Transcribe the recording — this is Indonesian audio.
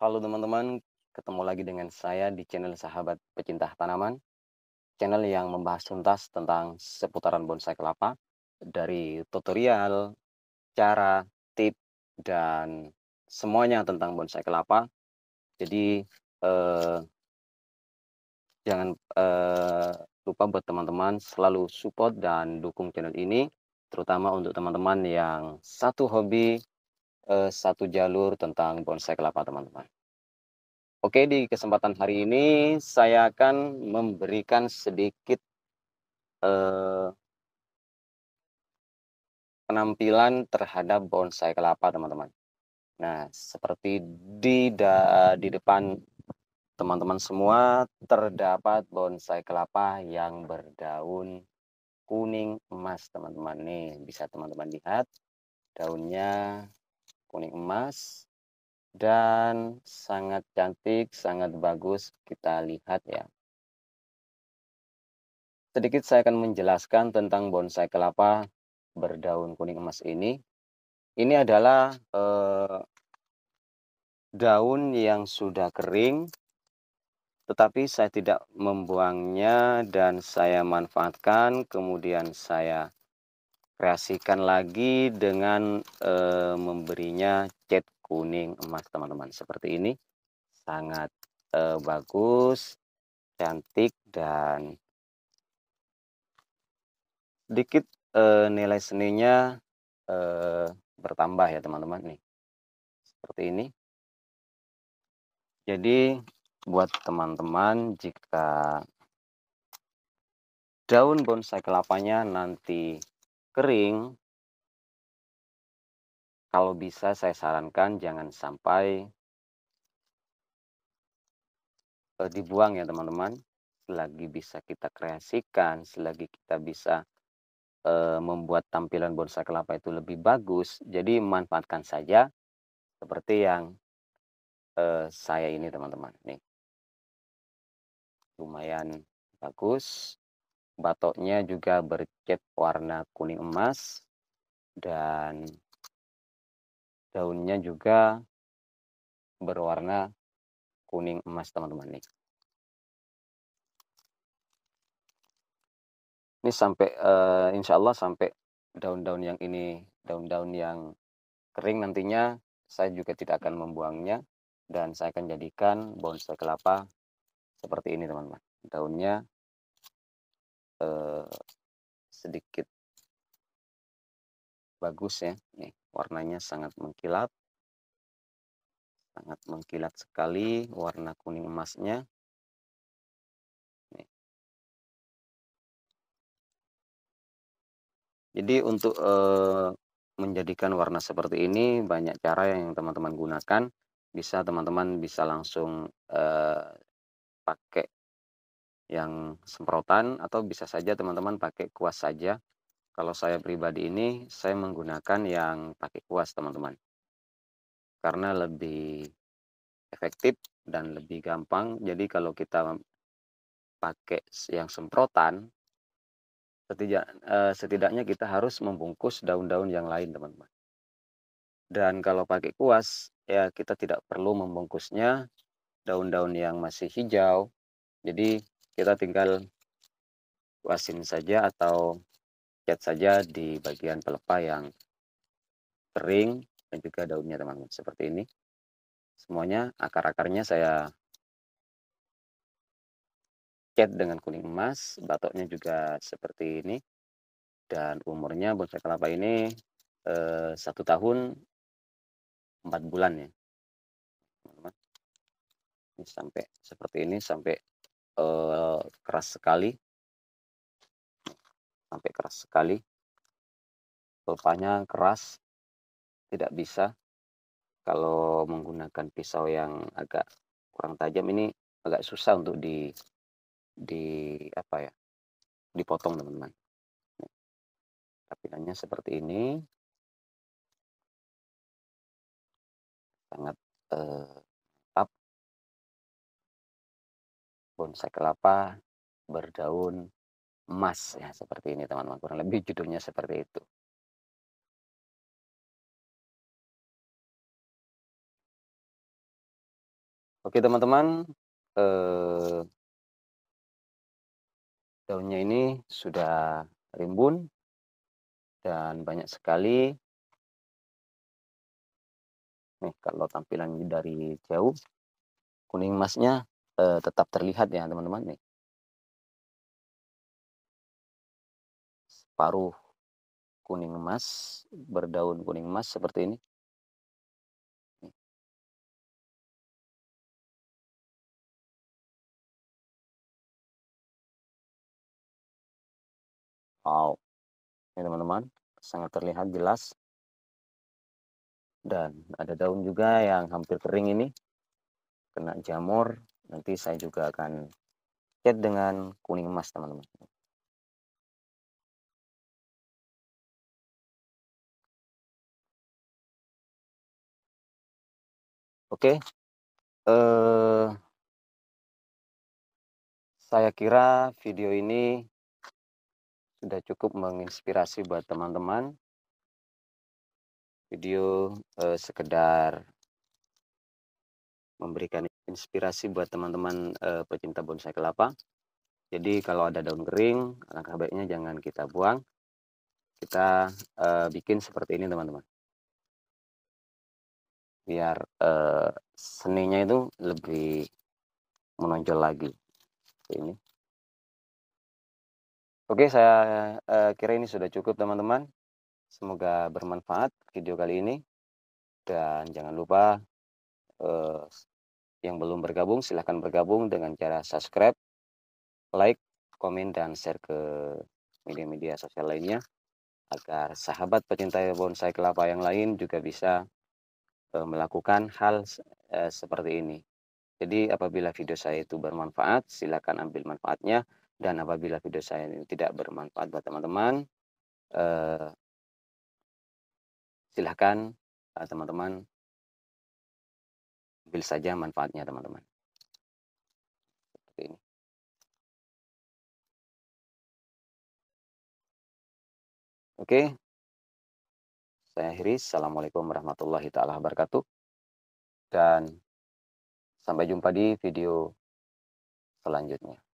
Halo teman-teman, ketemu lagi dengan saya di channel Sahabat Pecinta Tanaman. Channel yang membahas tuntas tentang seputaran bonsai kelapa dari tutorial, cara, tip, dan semuanya tentang bonsai kelapa. Jadi eh, jangan eh, lupa buat teman-teman selalu support dan dukung channel ini, terutama untuk teman-teman yang satu hobi eh, satu jalur tentang bonsai kelapa teman-teman. Oke, di kesempatan hari ini saya akan memberikan sedikit eh, penampilan terhadap bonsai kelapa teman-teman. Nah, seperti di da, di depan teman-teman semua terdapat bonsai kelapa yang berdaun kuning emas teman-teman nih bisa teman-teman lihat daunnya kuning emas dan sangat cantik, sangat bagus kita lihat ya. Sedikit saya akan menjelaskan tentang bonsai kelapa berdaun kuning emas ini. Ini adalah eh, daun yang sudah kering, tetapi saya tidak membuangnya dan saya manfaatkan, kemudian saya kreasikan lagi dengan e, memberinya cat kuning emas teman-teman seperti ini sangat e, bagus cantik dan sedikit e, nilai seninya e, bertambah ya teman-teman nih seperti ini jadi buat teman-teman jika daun bonsai kelapanya nanti kering, kalau bisa saya sarankan jangan sampai eh, dibuang ya teman-teman. Selagi bisa kita kreasikan, selagi kita bisa eh, membuat tampilan bonsai kelapa itu lebih bagus, jadi manfaatkan saja seperti yang eh, saya ini teman-teman. Nih, lumayan bagus batoknya juga bercat warna kuning emas dan daunnya juga berwarna kuning emas teman-teman nih. Ini sampai uh, insya Allah sampai daun-daun yang ini daun-daun yang kering nantinya saya juga tidak akan membuangnya dan saya akan jadikan bonsai kelapa seperti ini teman-teman. Daunnya Eh, sedikit bagus ya. Nih, warnanya sangat mengkilat. Sangat mengkilat sekali warna kuning emasnya. Nih. Jadi untuk eh, menjadikan warna seperti ini banyak cara yang teman-teman gunakan. Bisa teman-teman bisa langsung eh, pakai yang semprotan atau bisa saja teman-teman pakai kuas saja. Kalau saya pribadi ini saya menggunakan yang pakai kuas teman-teman. Karena lebih efektif dan lebih gampang. Jadi kalau kita pakai yang semprotan eh, setidaknya kita harus membungkus daun-daun yang lain teman-teman. Dan kalau pakai kuas ya kita tidak perlu membungkusnya daun-daun yang masih hijau. Jadi kita tinggal wasin saja atau cat saja di bagian pelepah yang kering dan juga daunnya teman-teman seperti ini semuanya akar-akarnya saya cat dengan kuning emas batoknya juga seperti ini dan umurnya bonsai kelapa ini eh, satu tahun empat bulan ya teman-teman ini sampai seperti ini sampai Eh, keras sekali sampai keras sekali pelpanya keras tidak bisa kalau menggunakan pisau yang agak kurang tajam ini agak susah untuk di di apa ya dipotong teman-teman tampilannya seperti ini sangat eh, bonsai kelapa berdaun emas ya seperti ini teman-teman kurang lebih judulnya seperti itu Oke teman-teman eh, daunnya ini sudah rimbun dan banyak sekali nih kalau tampilan dari jauh kuning emasnya uh, tetap terlihat ya teman-teman nih. Separuh kuning emas berdaun kuning emas seperti ini. Wow, ini teman-teman sangat terlihat jelas dan ada daun juga yang hampir kering ini kena jamur nanti saya juga akan cat dengan kuning emas teman-teman oke uh, saya kira video ini sudah cukup menginspirasi buat teman-teman video uh, sekedar memberikan inspirasi buat teman-teman uh, pecinta bonsai kelapa. Jadi kalau ada daun kering, alangkah baiknya jangan kita buang. Kita uh, bikin seperti ini teman-teman. Biar uh, seninya itu lebih menonjol lagi. Seperti ini. Oke, saya uh, kira ini sudah cukup teman-teman. Semoga bermanfaat video kali ini. Dan jangan lupa uh, yang belum bergabung silahkan bergabung dengan cara subscribe, like, komen, dan share ke media-media sosial lainnya agar sahabat pecinta bonsai kelapa yang lain juga bisa eh, melakukan hal eh, seperti ini. Jadi apabila video saya itu bermanfaat, silahkan ambil manfaatnya dan apabila video saya ini tidak bermanfaat buat teman-teman, eh, silahkan teman-teman ambil saja manfaatnya teman-teman seperti ini oke saya akhiri assalamualaikum warahmatullahi taala wabarakatuh dan sampai jumpa di video selanjutnya